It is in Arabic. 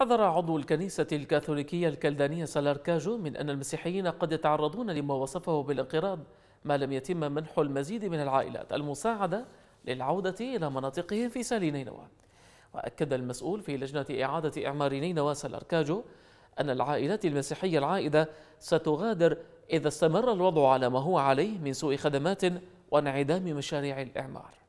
حذر عضو الكنيسة الكاثوليكية الكلدانية سالاركاجو من أن المسيحيين قد يتعرضون لما وصفه بالانقراض ما لم يتم منح المزيد من العائلات المساعدة للعودة إلى مناطقهم في سالي نينوى وأكد المسؤول في لجنة إعادة إعمار نينوى سالاركاجو أن العائلات المسيحية العائدة ستغادر إذا استمر الوضع على ما هو عليه من سوء خدمات وانعدام مشاريع الإعمار